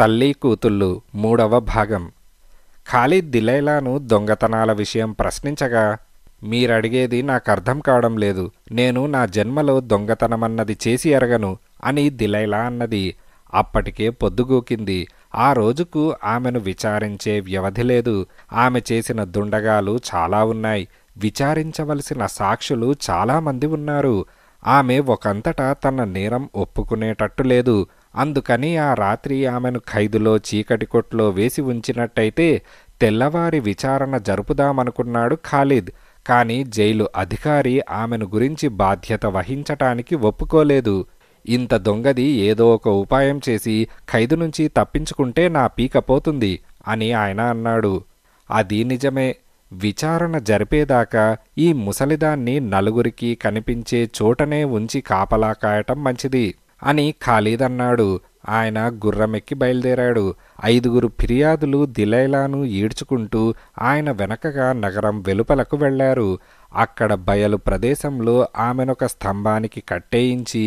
తల్లి కూతుళ్ళు మూడవ భాగం ఖాళీ దిలైలాను దొంగతనాల విషయం ప్రశ్నించగా మీరడిగేది నాకు అర్థం కావడం లేదు నేను నా జన్మలో దొంగతనమన్నది చేసి ఎరగను అని దిలైలా అన్నది అప్పటికే పొద్దుగూకింది ఆ రోజుకు ఆమెను విచారించే వ్యవధి లేదు ఆమె చేసిన దుండగాలు చాలా ఉన్నాయి విచారించవలసిన సాక్షులు చాలామంది ఉన్నారు ఆమె ఒకంతటా తన నేరం ఒప్పుకునేటట్టు లేదు అందుకని ఆ రాత్రి ఆమెను ఖైదులో చీకటి కొట్లో వేసి ఉంచినట్టయితే తెల్లవారి విచారణ జరుపుదామనుకున్నాడు ఖాలిద్ కానీ జైలు అధికారి ఆమెను గురించి బాధ్యత వహించటానికి ఒప్పుకోలేదు ఇంత దొంగది ఏదో ఒక ఉపాయం చేసి ఖైదు నుంచి తప్పించుకుంటే నా పీక పోతుంది అని ఆయన అన్నాడు అది నిజమే విచారణ జరిపేదాకా ఈ ముసలిదాన్ని నలుగురికి కనిపించే చోటనే ఉంచి కాపలా కాయటం మంచిది అని ఖాళీద్ అన్నాడు ఆయన గుర్రమెక్కి బయలుదేరాడు ఐదుగురు ఫిర్యాదులు దిలైలాను ఈడ్చుకుంటూ ఆయన వెనకగా నగరం వెలుపలకు వెళ్లారు అక్కడ బయలు ప్రదేశంలో ఆమెనొక స్తంభానికి కట్టేయించి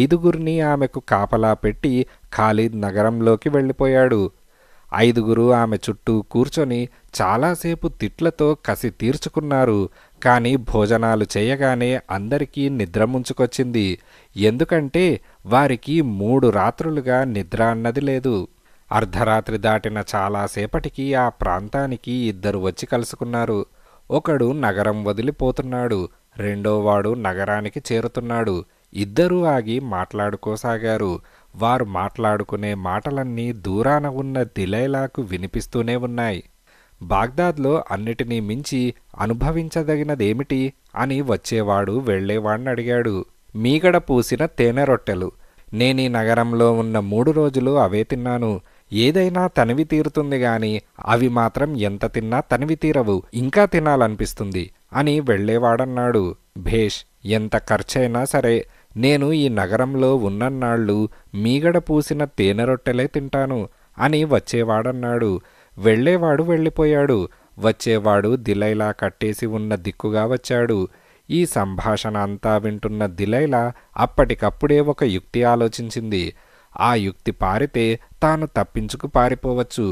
ఐదుగురిని ఆమెకు కాపలా పెట్టి ఖాళీద్ నగరంలోకి వెళ్ళిపోయాడు ఐదుగురు ఆమె చుట్టూ కూర్చొని చాలాసేపు తిట్లతో కసి తీర్చుకున్నారు కానీ భోజనాలు చేయగానే అందరికీ నిద్ర ముంచుకొచ్చింది ఎందుకంటే వారికి మూడు రాత్రులుగా నిద్ర అన్నది లేదు అర్ధరాత్రి దాటిన చాలాసేపటికి ఆ ప్రాంతానికి ఇద్దరు వచ్చి కలుసుకున్నారు ఒకడు నగరం వదిలిపోతున్నాడు రెండోవాడు నగరానికి చేరుతున్నాడు ఇద్దరూ ఆగి మాట్లాడుకోసాగారు వారు మాట్లాడుకునే మాటలన్నీ దూరాన ఉన్న దిలైలాకు వినిపిస్తూనే ఉన్నాయి బాగ్దాద్లో అన్నిటినీ మించి అనుభవించదగినదేమిటి అని వచ్చేవాడు వెళ్లేవాణ్ణి అడిగాడు మీగడ పూసిన తేనె రొట్టెలు నేనీ నగరంలో ఉన్న మూడు రోజులు అవే తిన్నాను ఏదైనా తనివి తీరుతుంది గాని అవి మాత్రం ఎంత తిన్నా తనివి తీరవు ఇంకా తినాలనిపిస్తుంది అని వెళ్లేవాడన్నాడు భేష్ ఎంత ఖర్చైనా సరే నేను ఈ నగరంలో ఉన్నన్నాళ్ళు మీగడ పూసిన తేనె రొట్టెలే తింటాను అని వచ్చేవాడన్నాడు వెళ్ళేవాడు వెళ్ళిపోయాడు వచ్చేవాడు దిలైలా కట్టేసి ఉన్న దిక్కుగా వచ్చాడు ఈ సంభాషణ అంతా వింటున్న దిలైలా అప్పటికప్పుడే ఒక యుక్తి ఆలోచించింది ఆ యుక్తి పారితే తాను తప్పించుకు పారిపోవచ్చు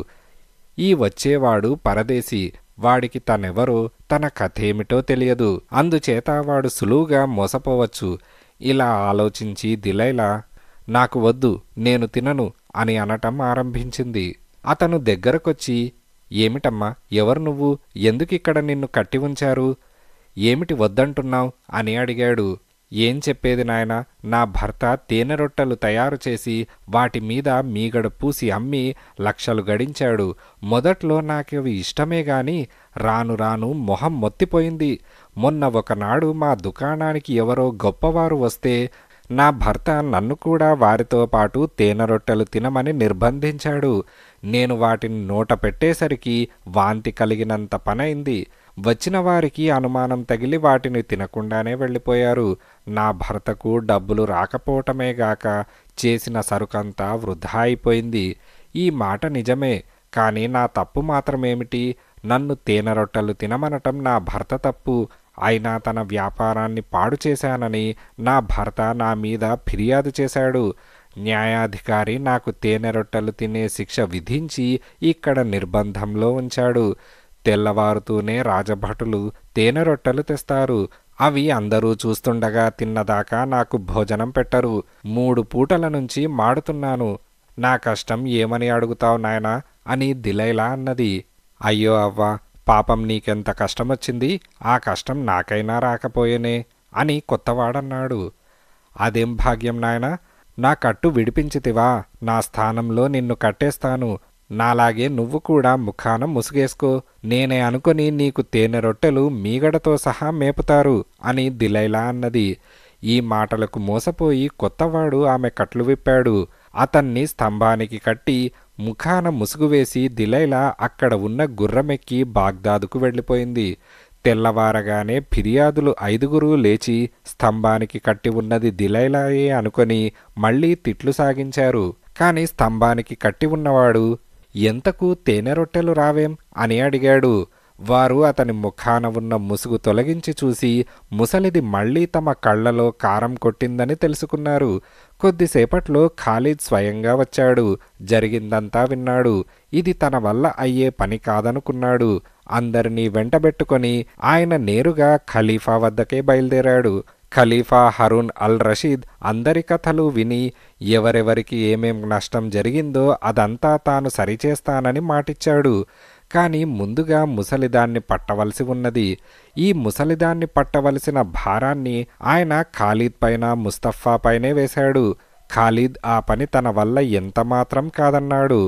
ఈ వచ్చేవాడు పరదేశి వాడికి తనెవరో తన కథేమిటో తెలియదు అందుచేత వాడు సులువుగా మోసపోవచ్చు ఇలా ఆలోచించి దిలైలా నాకు వద్దు నేను తినను అని అనటం ఆరంభించింది అతను దగ్గరకొచ్చి ఏమిటమ్మా ఎవరు నువ్వు ఎందుకిక్కడ నిన్ను కట్టి ఉంచారు ఏమిటి వద్దంటున్నావు అని అడిగాడు ఏం చెప్పేది నాయన నా భర్త తేనె రొట్టెలు తయారు చేసి వాటి మీద మీగడ పూసి అమ్మి లక్షలు గడించాడు మొదట్లో నాకవి ఇష్టమే గాని రాను రాను మొహం మొత్తిపోయింది మొన్న ఒకనాడు మా దుకాణానికి ఎవరో గొప్పవారు వస్తే నా భర్త నన్ను కూడా వారితో పాటు తేనె రొట్టెలు తినమని నిర్బంధించాడు నేను వాటిని నోట పెట్టేసరికి వాంతి కలిగినంత పనైంది వచ్చిన వారికి అనుమానం తగిలి వాటిని తినకుండానే వెళ్ళిపోయారు నా భర్తకు డబ్బులు రాకపోవటమేగాక చేసిన సరుకంతా వృధా అయిపోయింది ఈ మాట నిజమే కానీ నా తప్పు మాత్రమేమిటి నన్ను తేనె రొట్టెలు తినమనటం నా భర్త తప్పు అయినా తన వ్యాపారాన్ని పాడు చేశానని నా భర్త నా మీద ఫిర్యాదు చేశాడు న్యాయాధికారి నాకు తేనె రొట్టెలు తినే శిక్ష విధించి ఇక్కడ నిర్బంధంలో ఉంచాడు తెల్లవారుతూనే రాజభటులు తేనె రొట్టెలు తెస్తారు అవి అందరూ చూస్తుండగా తిన్నదాకా నాకు భోజనం పెట్టరు మూడు పూటల నుంచి మాడుతున్నాను నా కష్టం ఏమని అడుగుతావు నాయనా అని దిలైలా అన్నది అయ్యో అవ్వ పాపం నీకెంత కష్టమొచ్చింది ఆ కష్టం నాకైనా రాకపోయేనే అని కొత్తవాడన్నాడు అదేం భాగ్యం నాయన నా కట్టు విడిపించితివా నా స్థానంలో నిన్ను కట్టేస్తాను నాలాగే నువ్వు కూడా ముఖాన ముసుగేసుకో నేనే అనుకుని నీకు తేనె రొట్టెలు మీగడతో సహా మేపుతారు అని దిలైలా అన్నది ఈ మాటలకు మోసపోయి కొత్తవాడు ఆమె కట్లు విప్పాడు అతన్ని స్తంభానికి కట్టి ముఖాన ముసుగు వేసి దిలైలా అక్కడ ఉన్న గుర్రమెక్కి బాగ్దాదుకు వెళ్ళిపోయింది తెల్లవారగానే ఫిర్యాదులు ఐదుగురు లేచి స్తంభానికి కట్టి ఉన్నది దిలైలాయే అనుకొని మళ్ళీ తిట్లు సాగించారు కాని స్తంభానికి కట్టి ఉన్నవాడు ఎంతకు తేనె రొట్టెలు రావేం అని అడిగాడు వారు అతని ముఖాన ఉన్న ముసుగు తొలగించి చూసి ముసలిది మళ్లీ తమ కళ్లలో కారం కొట్టిందని తెలుసుకున్నారు కొద్దిసేపట్లో ఖాళీ స్వయంగా వచ్చాడు జరిగిందంతా విన్నాడు ఇది తన వల్ల అయ్యే పని కాదనుకున్నాడు అందరినీ వెంటబెట్టుకొని ఆయన నేరుగా ఖలీఫా వద్దకే బయలుదేరాడు ఖలీఫా హరున్ అల్ రషీద్ అందరి కథలు విని ఎవరెవరికి ఏమేం నష్టం జరిగిందో అదంతా తాను సరిచేస్తానని మాటిచ్చాడు కానీ ముందుగా ముసలిదాన్ని పట్టవలసి ఉన్నది ఈ ముసలిదాన్ని పట్టవలసిన భారాన్ని ఆయన ఖాలీద్ పైన ముస్తఫా పైనే వేశాడు ఖాలీద్ ఆ పని తన వల్ల ఎంతమాత్రం కాదన్నాడు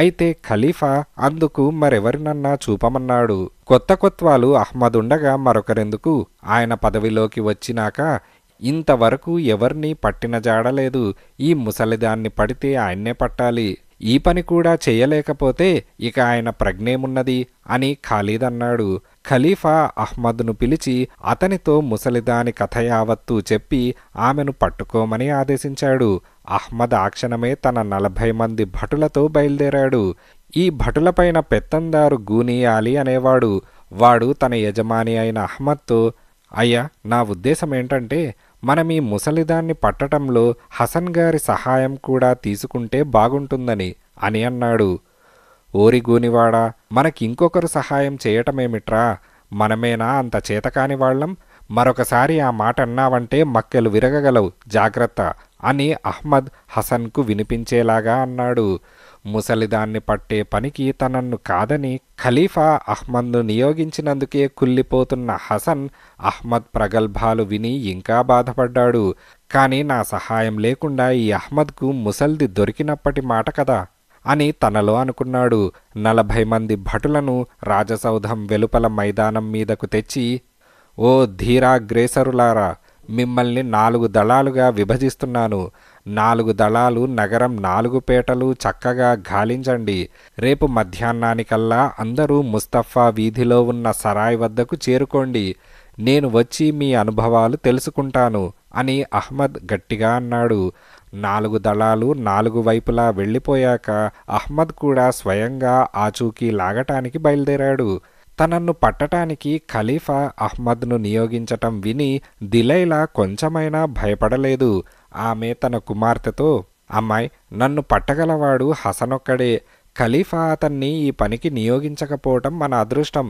అయితే ఖలీఫా అందుకు మరెవరినన్నా చూపమన్నాడు కొత్త కొత్వాలు అహ్మదుండగా మరొకరెందుకు ఆయన పదవిలోకి వచ్చినాక ఇంతవరకు ఎవర్నీ పట్టిన జాడలేదు ఈ ముసలిదాన్ని పడితే ఆయన్నే పట్టాలి ఈ పని కూడా చేయలేకపోతే ఇక ఆయన ప్రజ్ఞేమున్నది అని ఖాళీదన్నాడు అన్నాడు ఖలీఫా అహ్మద్ను పిలిచి అతనితో ముసలిదాని కథ యావత్తు చెప్పి ఆమెను పట్టుకోమని ఆదేశించాడు అహ్మద్ ఆక్షణమే తన నలభై మంది భటులతో బయలుదేరాడు ఈ భటులపైన పెత్తందారు గూనీయాలి అనేవాడు వాడు తన యజమాని అయిన అహ్మద్తో అయ్యా నా ఉద్దేశం ఏంటంటే మనం ఈ ముసలిదాన్ని పట్టటంలో హసన్ గారి సహాయం కూడా తీసుకుంటే బాగుంటుందని అని అన్నాడు ఓరి గూనివాడా మనకింకొకరు సహాయం చేయటమేమిట్రా మనమేనా అంత చేతకాని వాళ్ళం మరొకసారి ఆ మాట అన్నావంటే మక్కెలు విరగగలవు జాగ్రత్త అని అహ్మద్ హసన్కు వినిపించేలాగా అన్నాడు ముసలిదాన్ని పట్టే పనికి తనను కాదని ఖలీఫా అహ్మద్ను నియోగించినందుకే కుళ్ళిపోతున్న హసన్ అహ్మద్ ప్రగల్భాలు విని ఇంకా బాధపడ్డాడు కానీ నా సహాయం లేకుండా ఈ అహ్మద్కు ముసల్ది దొరికినప్పటి మాట కదా అని తనలో అనుకున్నాడు నలభై మంది భటులను రాజసౌధం వెలుపల మైదానం మీదకు తెచ్చి ఓ ధీరాగ్రేసరులారా మిమ్మల్ని నాలుగు దళాలుగా విభజిస్తున్నాను నాలుగు దళాలు నగరం నాలుగు పేటలు చక్కగా గాలించండి రేపు మధ్యాహ్నానికల్లా అందరూ ముస్తఫా వీధిలో ఉన్న సరాయ్ వద్దకు చేరుకోండి నేను వచ్చి మీ అనుభవాలు తెలుసుకుంటాను అని అహ్మద్ గట్టిగా అన్నాడు నాలుగు దళాలు నాలుగు వైపులా వెళ్ళిపోయాక అహ్మద్ కూడా స్వయంగా ఆచూకీ లాగటానికి బయలుదేరాడు తనను పట్టటానికి ఖలీఫా అహ్మద్ను నియోగించటం విని దిలైలా కొంచెమైనా భయపడలేదు ఆమె తన కుమార్తెతో అమ్మాయి నన్ను పట్టగలవాడు హసనొక్కడే ఖలీఫా అతన్ని ఈ పనికి నియోగించకపోవటం మన అదృష్టం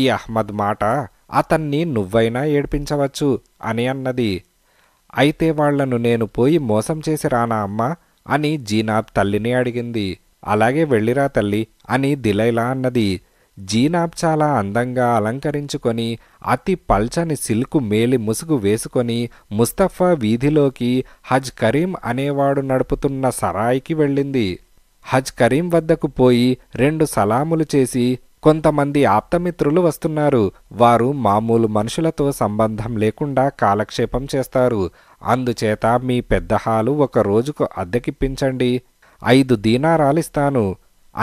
ఈ అహ్మద్ మాట అతన్ని నువ్వైనా ఏడ్పించవచ్చు అని అన్నది అయితే వాళ్లను నేను పోయి మోసం చేసి రానా అమ్మా అని జీనాబ్ తల్లిని అడిగింది అలాగే వెళ్ళిరా తల్లి అని దిలైలా అన్నది జీనాబ్ చాలా అందంగా అలంకరించుకొని అతి పల్చని సిల్కు మేలి ముసుగు వేసుకొని ముస్తఫా వీధిలోకి హజ్ కరీం అనేవాడు నడుపుతున్న సరాయికి వెళ్ళింది హజ్ కరీం వద్దకు పోయి రెండు సలాములు చేసి కొంతమంది ఆప్తమిత్రులు వస్తున్నారు వారు మామూలు మనుషులతో సంబంధం లేకుండా కాలక్షేపం చేస్తారు అందుచేత మీ పెద్ద హాలు ఒక రోజుకు అద్దెకిప్పించండి ఐదు దీనారాలిస్తాను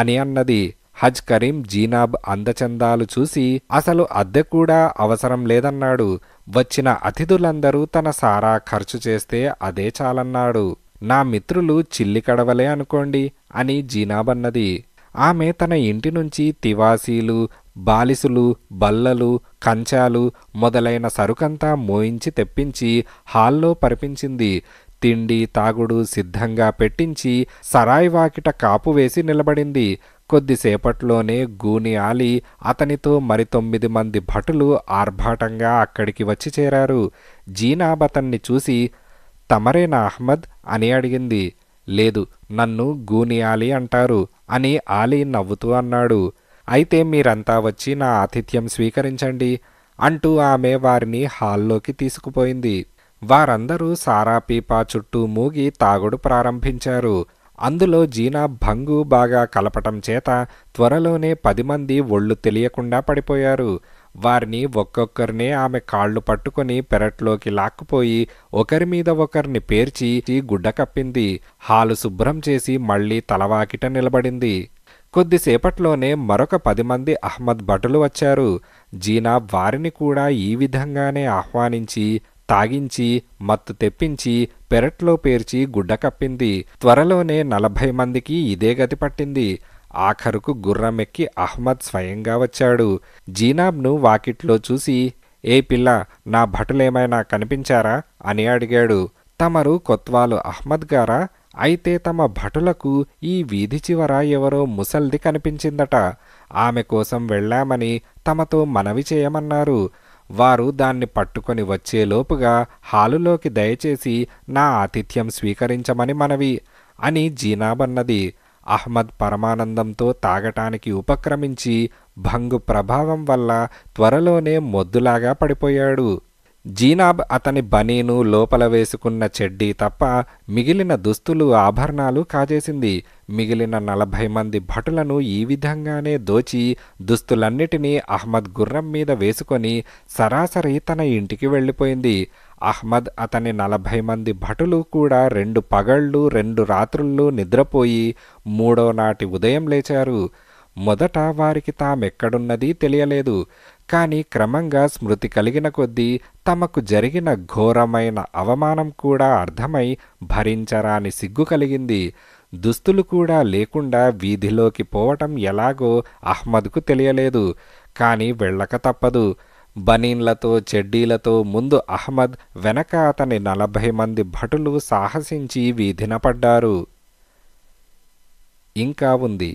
అని అన్నది హజ్ కరీం జీనాబ్ అందచందాలు చూసి అసలు అద్దె కూడా అవసరం లేదన్నాడు వచ్చిన అతిథులందరూ తన సారా ఖర్చు చేస్తే అదే చాలన్నాడు నా మిత్రులు చిల్లి కడవలే అనుకోండి అని జీనాబ్ అన్నది ఆమె తన ఇంటి నుంచి తివాసీలు బాలిసులు బల్లలు కంచాలు మొదలైన సరుకంతా మోయించి తెప్పించి హాల్లో పరిపించింది తిండి తాగుడు సిద్ధంగా పెట్టించి సరాయి వాకిట కాపు వేసి నిలబడింది కొద్దిసేపట్లోనే గూని ఆలి అతనితో మరి తొమ్మిది మంది భటులు ఆర్భాటంగా అక్కడికి వచ్చి చేరారు జీనాబ్ అతన్ని చూసి తమరేనా అహ్మద్ అని అడిగింది లేదు నన్ను గూని ఆలి అంటారు అని ఆలి నవ్వుతూ అన్నాడు అయితే మీరంతా వచ్చి నా ఆతిథ్యం స్వీకరించండి అంటూ ఆమె వారిని హాల్లోకి తీసుకుపోయింది వారందరూ సారా పీపా చుట్టూ మూగి తాగుడు ప్రారంభించారు అందులో జీనా భంగు బాగా కలపటం చేత త్వరలోనే పది మంది ఒళ్ళు తెలియకుండా పడిపోయారు వారిని ఒక్కొక్కరినే ఆమె కాళ్ళు పట్టుకొని పెరట్లోకి లాక్కుపోయి ఒకరి మీద ఒకరిని పేర్చి గుడ్డ కప్పింది హాలు శుభ్రం చేసి మళ్లీ తలవాకిట నిలబడింది కొద్దిసేపట్లోనే మరొక పది మంది అహ్మద్ భటులు వచ్చారు జీనా వారిని కూడా ఈ విధంగానే ఆహ్వానించి తాగించి మత్తు తెప్పించి పెరట్లో పేర్చి గుడ్డ కప్పింది త్వరలోనే నలభై మందికి ఇదే గతి పట్టింది ఆఖరుకు గుర్రమెక్కి అహ్మద్ స్వయంగా వచ్చాడు జీనాబ్ను వాకిట్లో చూసి ఏ పిల్ల నా భటులేమైనా కనిపించారా అని అడిగాడు తమరు కొత్వాలు అహ్మద్ గారా అయితే తమ భటులకు ఈ వీధి చివర ఎవరో ముసల్ది కనిపించిందట ఆమె కోసం వెళ్ళామని తమతో మనవి చేయమన్నారు వారు దాన్ని పట్టుకొని వచ్చేలోపుగా హాలులోకి దయచేసి నా ఆతిథ్యం స్వీకరించమని మనవి అని జీనాబన్నది అహ్మద్ పరమానందంతో తాగటానికి ఉపక్రమించి భంగు ప్రభావం వల్ల త్వరలోనే మొద్దులాగా పడిపోయాడు జీనాబ్ అతని బనీను లోపల వేసుకున్న చెడ్డీ తప్ప మిగిలిన దుస్తులు ఆభరణాలు కాజేసింది మిగిలిన నలభై మంది భటులను ఈ విధంగానే దోచి దుస్తులన్నిటినీ అహ్మద్ గుర్రం మీద వేసుకొని సరాసరి తన ఇంటికి వెళ్ళిపోయింది అహ్మద్ అతని నలభై మంది భటులు కూడా రెండు పగళ్ళు రెండు రాత్రుళ్ళు నిద్రపోయి మూడో నాటి ఉదయం లేచారు మొదట వారికి తామెక్కడున్నది తెలియలేదు కానీ క్రమంగా స్మృతి కలిగిన కొద్దీ తమకు జరిగిన ఘోరమైన అవమానం కూడా అర్థమై భరించరాని సిగ్గు కలిగింది దుస్తులు కూడా లేకుండా వీధిలోకి పోవటం ఎలాగో అహ్మద్కు తెలియలేదు కానీ వెళ్ళక తప్పదు బనీన్లతో చెడ్డీలతో ముందు అహ్మద్ వెనక అతని నలభై మంది భటులు సాహసించి వీధిన పడ్డారు ఇంకా ఉంది